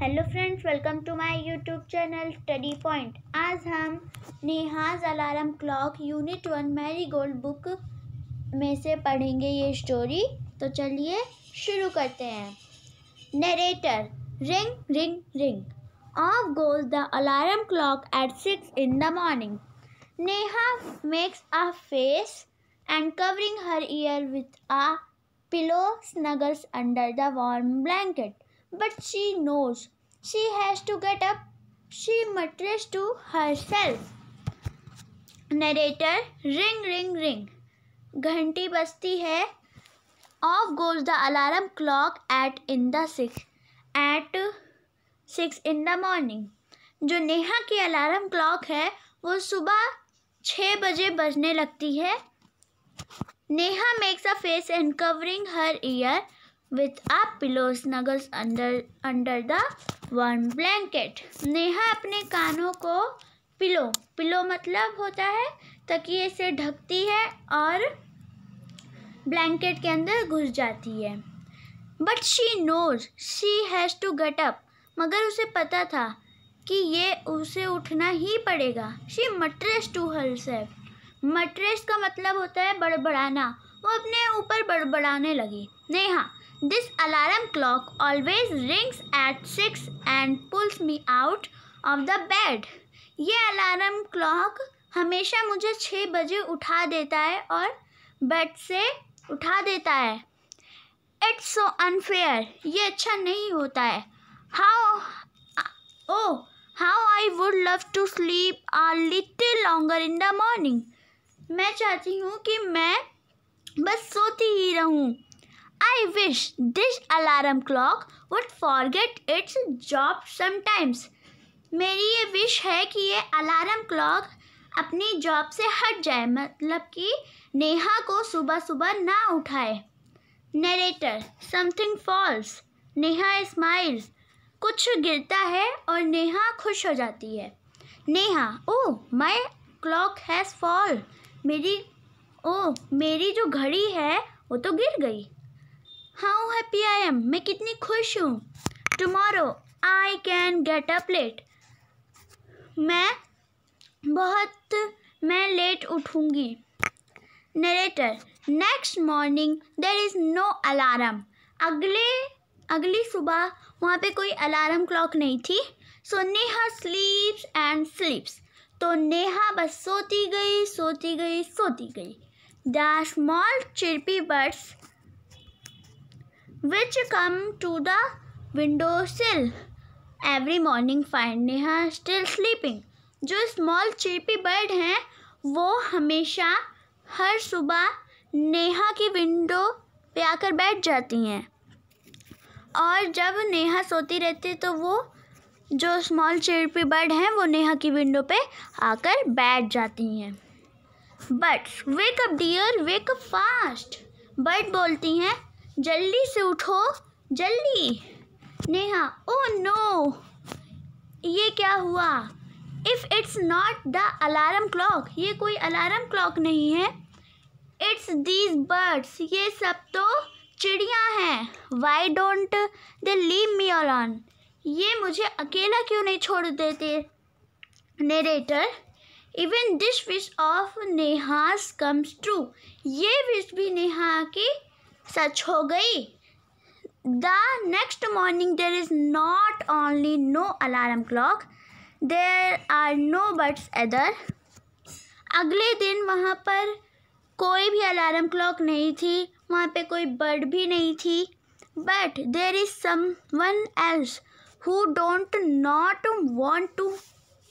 Hello friends welcome to my YouTube channel study point आज हम Neha's alarm clock unit one marigold book में से पढ़ेंगे ये स्टोरी तो चलिए शुरू करते हैं narrator ring ring ring off goes the alarm clock at six in the morning Neha makes a face and covering her ear with a pillow snuggles under the warm blanket but she knows she has to get up. She mutters to herself. Narrator Ring, ring, ring. घंटी बजती है off goes the alarm clock at in the six at six in the morning जो नेहा की alarm clock है वो सुबह छः बजे बजने लगती है Neha makes a face and covering her ear with up pillow snuggles under under the warm blanket Neha अपने कानों को पिलो पिलो मतलब होता है तकिए से ढकती है और ब्लैंकेट के अंदर घुस जाती है but she knows she has to get up मगर उसे पता था कि ये उसे उठना ही पड़ेगा she mutters to herself mutters का मतलब होता है बड़बड़ाना वो अपने ऊपर बड़बड़ाने लगी Neha this alarm clock always rings at six and pulls me out of the bed ये अलार्म क्लॉक हमेशा मुझे छः बजे उठा देता है और बेड से उठा देता है इट्स सो अनफेयर ये अच्छा नहीं होता है how oh how I would love to sleep a little longer in the morning मैं चाहती हूँ कि मैं बस सोती ही रहूँ I wish this alarm clock would forget its job sometimes. मेरी ये विश है कि ये अलार्म क्लॉक अपनी जॉब से हट जाए मतलब कि नेहा को सुबह सुबह ना उठाए narrator something falls Neha smiles कुछ गिरता है और नेहा खुश हो जाती है Neha oh my clock has fall मेरी ओ oh, मेरी जो घड़ी है वो तो गिर गई हाउ हैप्पी आई एम मैं कितनी खुश हूँ tomorrow I can get up late मैं बहुत मैं लेट उठूँगी narrator next morning there is no alarm अगले अगली सुबह वहाँ पे कोई अलार्म क्लॉक नहीं थी सो नेहा स्लीप्स एंड स्लीप्स तो नेहा बस सोती गई सोती गई सोती गई the small chirpy birds which come to the windowsill every morning find Neha still sleeping जो small chirpy bird हैं वो हमेशा हर सुबह नेहा की विंडो पे आकर बैठ जाती हैं और जब नेहा सोती रहती है तो वो जो स्मॉल चिरपी बर्ड हैं वो नेहा की विंडो पे आकर बैठ जाती हैं but wake up dear wake up fast bird बोलती हैं जल्दी से उठो जल्दी नेहा ओ नो ये क्या हुआ if it's not the alarm clock ये कोई अलार्म क्लॉक नहीं है इट्स दीज बर्ड्स ये सब तो चिड़िया हैं why don't they leave me on ये मुझे अकेला क्यों नहीं छोड़ देते narrator even this wish of Neha's comes true ये विश भी नेहा की सच हो गई the next morning there is not only no alarm clock there are no birds other अगले दिन वहाँ पर कोई भी अलार्म क्लॉक नहीं थी वहाँ पे कोई बर्ड भी नहीं थी but there is someone else who don't not want to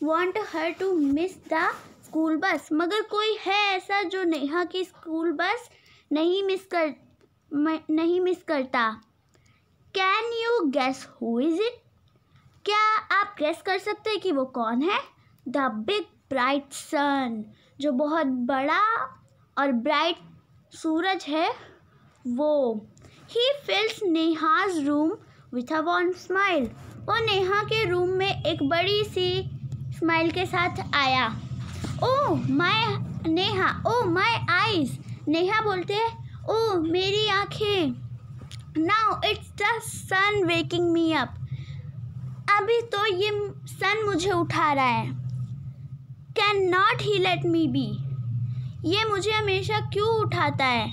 want her to miss the school bus मगर कोई है ऐसा जो नेहा की स्कूल बस नहीं मिस कर नहीं मिस करता can you guess who is it क्या आप गैस कर सकते हैं कि वो कौन है द बिग ब्राइट सन जो बहुत बड़ा और ब्राइट सूरज है वो ही fills Neha's room with a warm smile वो नेहा के रूम में एक बड़ी सी स्माइल के साथ आया oh oh, my Neha oh my eyes Neha बोलते हैं ओह मेरी आँखें now it's the sun waking me up अभी तो ये सन मुझे उठा रहा है can not he let me be ये मुझे हमेशा क्यों उठाता है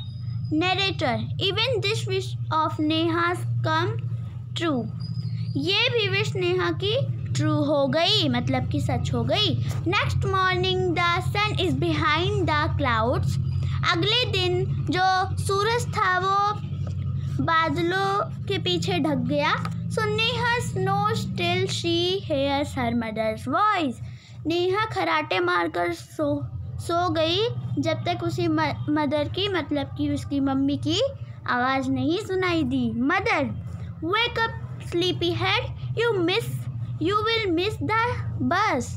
narrator even this wish of Neha come true ये भी विश नेहा की ट्रू हो गई मतलब कि सच हो गई next morning the sun is behind the clouds अगले दिन बादलों के पीछे ढक गया so Neha snores still she hears her mother's voice Neha खराटे मारकर सो सो गई जब तक उसी मदर की मतलब कि उसकी मम्मी की आवाज़ नहीं सुनाई दी mother wake up sleepyhead you miss you will miss the bus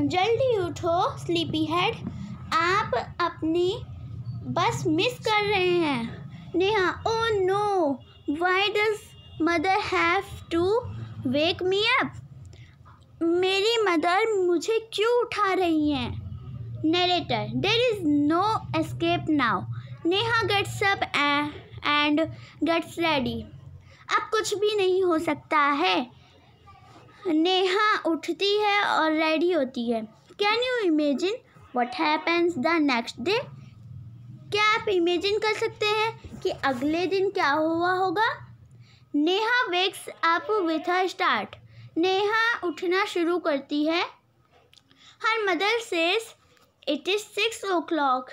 जल्दी उठो स्लीपी हेड आप अपनी बस मिस कर रहे हैं Neha, oh no, why does mother have to wake me up? मेरी मदर मुझे क्यों उठा रही हैं narrator there is no escape now Neha gets up and gets ready अब कुछ भी नहीं हो सकता है नेहा उठती है और रेडी होती है can you imagine what happens the next day क्या आप इमेजिन कर सकते हैं कि अगले दिन क्या हुआ होगा Neha wakes up with a start Neha उठना शुरू करती है her mother says it is six o'clock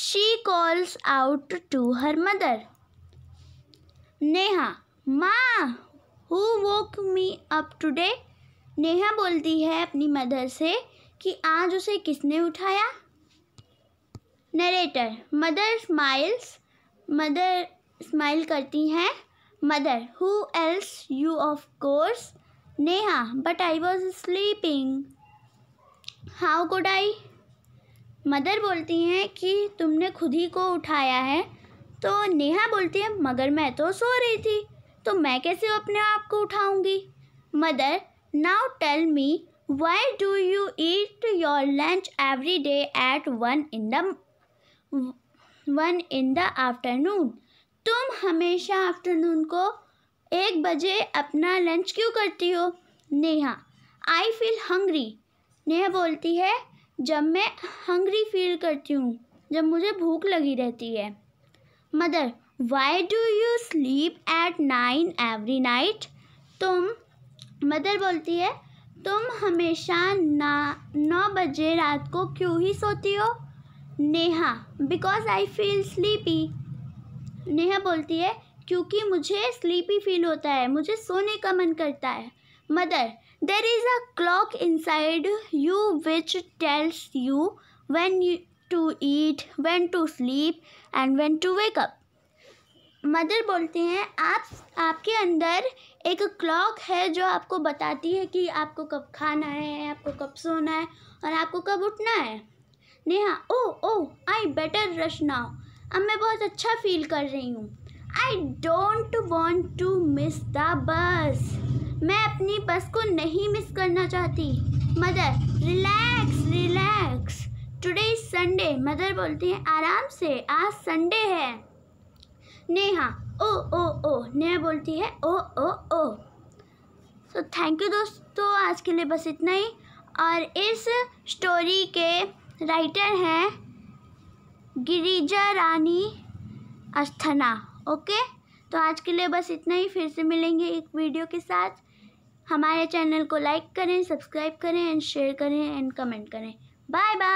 she calls out to her mother Neha माँ who woke me up today Neha बोलती है अपनी मदर से कि आज उसे किसने उठाया narrator mother smiles mother smile करती हैं mother who else you of course Neha but I was sleeping how could I mother बोलती हैं कि तुमने खुद ही को उठाया है तो नेहा बोलती है मगर मैं तो सो रही थी तो मैं कैसे अपने आप को उठाऊंगी mother now tell me why do you eat your lunch every day at one in the one in the afternoon तुम हमेशा आफ्टरनून को एक बजे अपना लंच क्यों करती हो Neha I feel hungry Neha बोलती है जब मैं हंग्री फील करती हूँ जब मुझे भूख लगी रहती है mother why do you sleep at nine every night तुम मदर बोलती है तुम हमेशा ना नौ बजे रात को क्यों ही सोती हो Neha because I feel sleepy Neha बोलती है क्योंकि मुझे स्लीपी फील होता है मुझे सोने का मन करता है mother there is a clock inside you which tells you when you to eat when to sleep and when to wake mother बोलते हैं आप आपके अंदर एक क्लॉक है जो आपको बताती है कि आपको कब खाना है आपको कब सोना है और आपको कब उठना है Neha oh oh I better rush now अब मैं बहुत अच्छा फील कर रही हूँ I don't want to miss the bus मैं अपनी बस को नहीं मिस करना चाहती mother relax relax today is Sunday mother बोलती हैं आराम से आज संडे है नेहा ओ ओ ओ नेहा बोलती है ओ ओ ओ सो थैंक यू दोस्तों आज के लिए बस इतना ही और इस स्टोरी के राइटर हैं गिरिजा रानी अस्थना ओके तो आज के लिए बस इतना ही फिर से मिलेंगे एक वीडियो के साथ हमारे चैनल को लाइक करें सब्सक्राइब करें एंड शेयर करें एंड कमेंट करें बाय बाय